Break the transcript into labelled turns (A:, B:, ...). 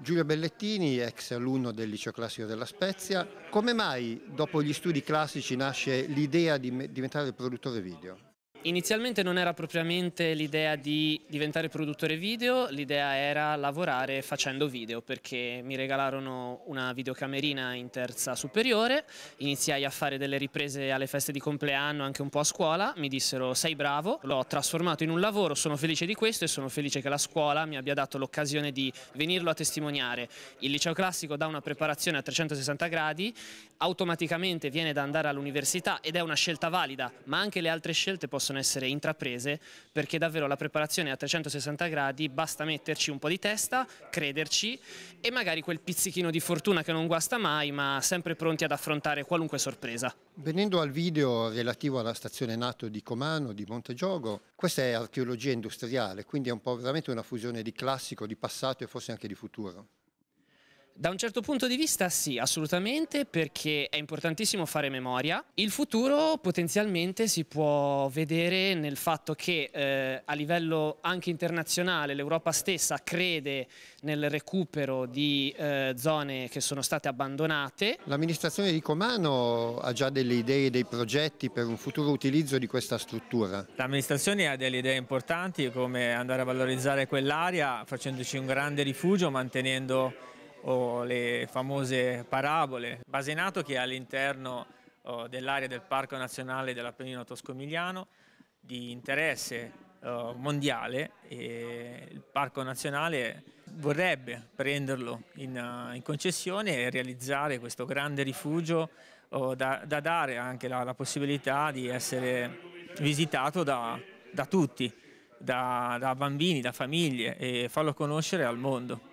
A: Giulio Bellettini, ex alunno del Liceo Classico della Spezia, come mai dopo gli studi classici nasce l'idea di diventare produttore video?
B: Inizialmente non era propriamente l'idea di diventare produttore video, l'idea era lavorare facendo video perché mi regalarono una videocamerina in terza superiore, iniziai a fare delle riprese alle feste di compleanno, anche un po' a scuola, mi dissero sei bravo, l'ho trasformato in un lavoro, sono felice di questo e sono felice che la scuola mi abbia dato l'occasione di venirlo a testimoniare. Il liceo classico dà una preparazione a 360 gradi, automaticamente viene da andare all'università ed è una scelta valida, ma anche le altre scelte possono possono essere intraprese perché davvero la preparazione a 360 gradi basta metterci un po' di testa, crederci e magari quel pizzichino di fortuna che non guasta mai ma sempre pronti ad affrontare qualunque
A: sorpresa. Venendo al video relativo alla stazione NATO di Comano di Montegiogo, questa è archeologia industriale quindi è un po' veramente una fusione di classico, di passato e forse anche di futuro. Da un certo punto di vista sì, assolutamente, perché è importantissimo
B: fare memoria. Il futuro potenzialmente si può vedere nel fatto che eh, a livello anche internazionale l'Europa stessa crede nel recupero di eh, zone che sono state abbandonate.
A: L'amministrazione di Comano ha già delle idee, dei progetti per un futuro utilizzo di questa struttura? L'amministrazione
C: ha delle idee importanti come andare a valorizzare quell'area facendoci un grande rifugio, mantenendo o le famose parabole. Basenato che è all'interno oh, dell'area del Parco Nazionale dell'Appennino Toscomigliano emiliano di interesse oh, mondiale e il Parco Nazionale vorrebbe prenderlo in, eh, in concessione e realizzare questo grande rifugio oh, da, da, dare anche la, la, possibilità di essere visitato da, da tutti, da, da bambini, da famiglie e farlo conoscere al mondo.